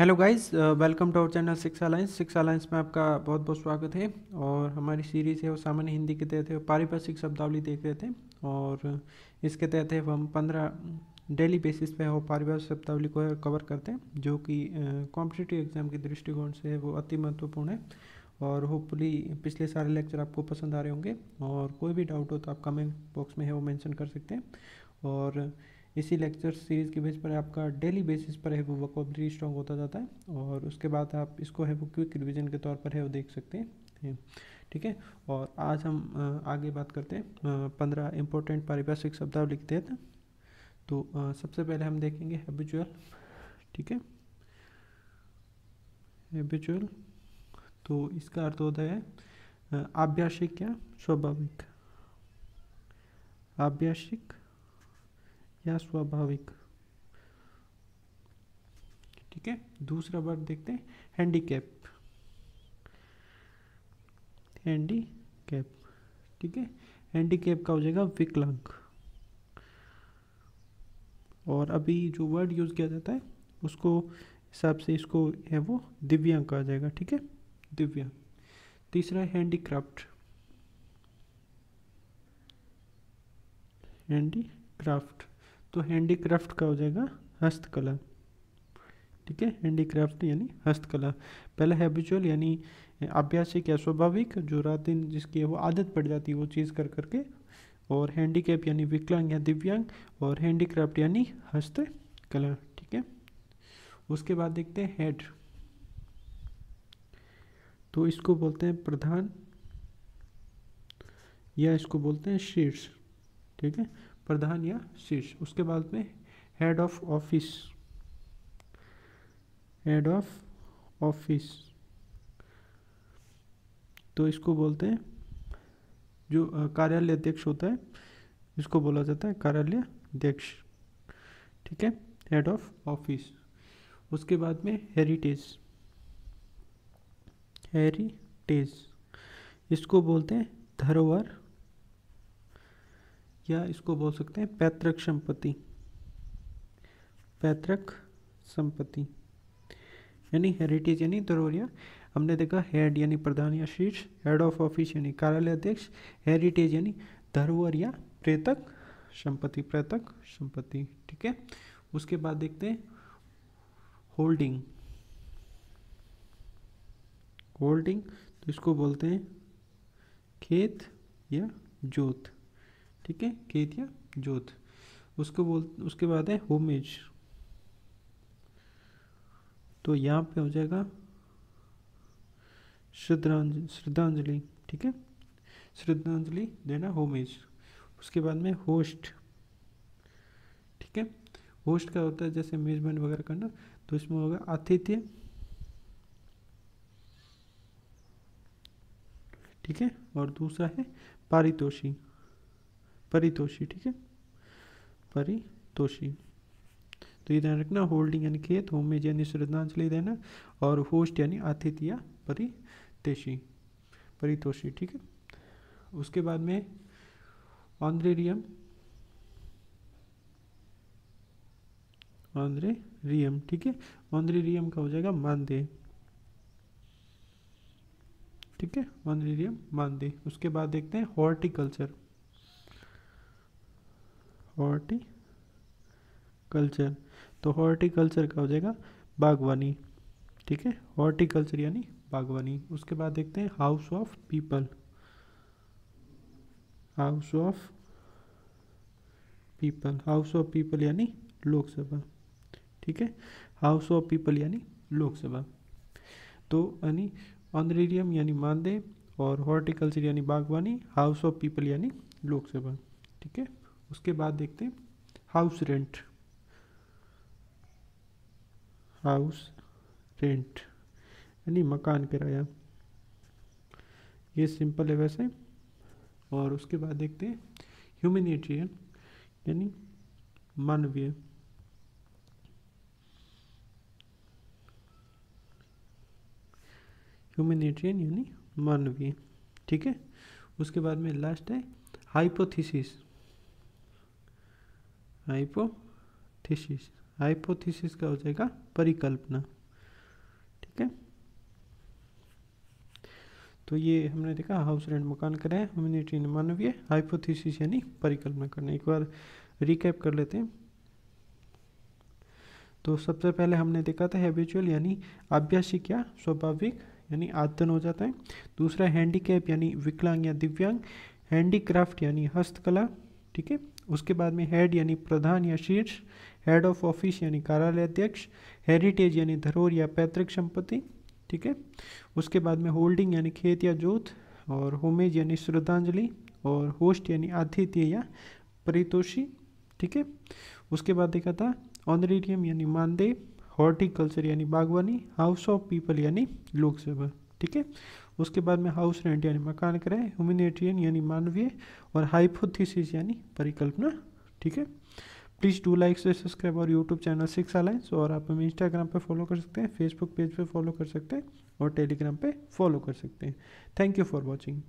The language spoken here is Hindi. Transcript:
hello guys welcome to our channel six alliance six alliance में आपका बहुत बहुत स्वागत है और हमारी सीरीज़ है वो सामान्य हिंदी के तहत है पारिभाषिक शब्दावली देख रहे थे और इसके तहत है हम पंद्रह डेली बेसिस पे वो पारिभाषिक शब्दावली को कवर करते हैं जो कि कॉम्पिटेटिव uh, एग्जाम के दृष्टिकोण से वो अति महत्वपूर्ण है और होपफुली पिछले सारे लेक्चर आपको पसंद आ रहे होंगे और कोई भी डाउट हो तो आप कमेंट बॉक्स में है वो मैंशन कर सकते हैं और इसी लेक्चर सीरीज़ के बेस पर आपका डेली बेसिस पर है वो वोकॉबलरी स्ट्रॉन्ग होता जाता है और उसके बाद आप इसको है वो क्विक रिविज़न के तौर पर है वो देख सकते हैं ठीक है और आज हम आगे बात करते हैं पंद्रह इंपॉर्टेंट पारिभाषिक शब्द लिखते हैं तो सबसे पहले हम देखेंगे हैबिचुअल ठीक है हैबिचुअल तो इसका अर्थ होता है आभ्यासिक या स्वाभाविक आभ्यासिक या स्वाभाविक ठीक है दूसरा वर्ड देखते हैं हैंडीकैप हैंडीकैप ठीक है हैंडीकैप का हो जाएगा विकलांग और अभी जो वर्ड यूज़ किया जाता है उसको हिसाब से इसको है वो दिव्यांग कहा जाएगा ठीक है दिव्यांग तीसरा है हैंडीक्राफ्ट हैंडीक्राफ्ट तो हैंडीक्राफ्ट का हो जाएगा हस्तकला ठीक है हैंडीक्राफ्ट यानी हस्तकला पहला हैबिचुअल यानी अभ्यासिक या स्वाभाविक जो रात दिन जिसकी वो आदत पड़ जाती है वो चीज़ कर करके और हैंडीकैप यानी विकलांग या दिव्यांग और हैंडीक्राफ्ट यानी हस्तकला ठीक है उसके बाद देखते हैं हेड तो इसको बोलते हैं प्रधान या इसको बोलते हैं शीर्ष ठीक है प्रधान या शीर्ष उसके बाद में head of office head of office तो इसको बोलते हैं जो कार्यालय अध्यक्ष होता है इसको बोला जाता है कार्यालय अध्यक्ष ठीक है हेड ऑफ ऑफिस उसके बाद में हेरिटेज हेरिटेज इसको बोलते हैं धरोहर या इसको बोल सकते हैं पैतृक संपत्ति पैतृक संपत्ति यानी हेरिटेज यानी दरोरिया हमने देखा हेड यानी प्रधान या शीर्ष हेड ऑफ ऑफिस यानी कार्यालय अध्यक्ष हेरिटेज यानी धरोहर या प्रेतक संपत्ति प्रेतक संपत्ति ठीक है उसके बाद देखते हैं होल्डिंग होल्डिंग तो इसको बोलते हैं खेत या जोत ठीक है खेत या जोत उसको बोल उसके बाद है होमेज तो यहाँ पे हो जाएगा श्रद्धांजलि श्रद्धांजलि ठीक है श्रद्धांजलि देना होमेज उसके बाद में होस्ट ठीक है होस्ट का होता है जैसे मेजमेंट वगैरह करना तो इसमें होगा आतिथ्य ठीक है और दूसरा है पारितोषी परितोषी ठीक है परितोषी तो ये ध्यान रखना होल्डिंग यानी खेत होमेज यानी श्रद्धांजलि देना और होस्ट यानी आतिथ्य या परितोषी ठीक है उसके बाद में ऑन्द्रेरियम ऑन्द्रे रियम ठीक है ऑन्द्रे रियम का हो जाएगा मानदेय ठीक है ऑन्द्रे रियम मानदेय उसके बाद देखते हैं हॉर्टिकल्चर हॉर्टी कल्चर तो हॉर्टिकल्चर का हो जाएगा बागवानी ठीक है हॉर्टिकल्चर यानी बागवानी उसके बाद देखते हैं house of people house of people house of people यानी लोकसभा ठीक है हाउस ऑफ पीपल यानी लोकसभा तो यानी ऑनरेरियम यानी मानदेय और हॉर्टिकल्चर यानी बागवानी हाउस ऑफ पीपल यानी लोकसभा ठीक है उसके बाद देखते हैं हाउस रेंट हाउस रेंट यानी मकान किराया ये सिंपल है वैसे और उसके बाद देखते हैं ह्यूमनिटेरियन यानी मानवीय ह्यूमनिटेरियन यानी मानवीय ठीक है उसके बाद में लास्ट है हाइपोथीसिस हाइपोथीसिस हाइपोथीसिस क्या हो जाएगा परिकल्पना ठीक है तो ये हमने देखा हाउस रेंट मकान कराया ह्यूमिनिटी मानवीय हाइपोथीसिस यानी परिकल्पना करना एक बार रिकैप कर लेते हैं तो सबसे पहले हमने देखा था हैबिचुअल यानी आभ्यासिक या स्वाभाविक यानी आदन हो जाता है दूसरा हैंडीकैप यानी विकलांग या दिव्यांग हैंडीक्राफ्ट यानी हस्तकला ठीक है उसके बाद में हेड यानी प्रधान या शीर्ष हेड ऑफ ऑफिस यानी कार्यालय अध्यक्ष हेरिटेज यानी धरोहर या पैतृक संपत्ति ठीक है उसके बाद में होल्डिंग यानी खेत या जोत और होमेज यानी श्रद्धांजलि और होस्ट यानी आतिथ्य या परितोषी ठीक है उसके बाद देखा था ऑनरेरियम यानी मानदेय हॉर्टिकल्चर यानी बागवानी हाउस ऑफ पीपल यानी लोकसभा ठीक है उसके बाद में हाउस रेंट यानी मकान क्रय ह्यूमिनेटरियन यानी मानवीय और हाइपोथीसिस यानी परिकल्पना ठीक है प्लीज़ डू लाइक से सब्सक्राइब और यूट्यूब चैनल सिक्स अलाइंस और आप हमें इंस्टाग्राम पे फॉलो कर सकते हैं फेसबुक पेज पे फॉलो कर सकते हैं और टेलीग्राम पे फॉलो कर सकते हैं थैंक यू फॉर वॉचिंग